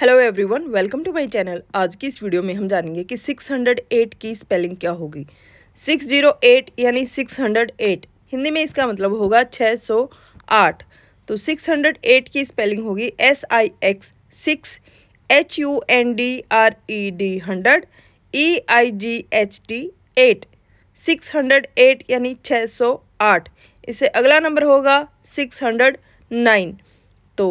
hello everyone welcome to my channel आज की इस वीडियो में हम जानेंगे कि 608 की स्पेलिंग क्या होगी 608 यानी 608 हिंदी में इसका मतलब होगा 608 तो 608 की स्पेलिंग होगी S I X six H U N D R E D hundred E I G H T eight six hundred eight यानी 608 इससे अगला नंबर होगा 609 तो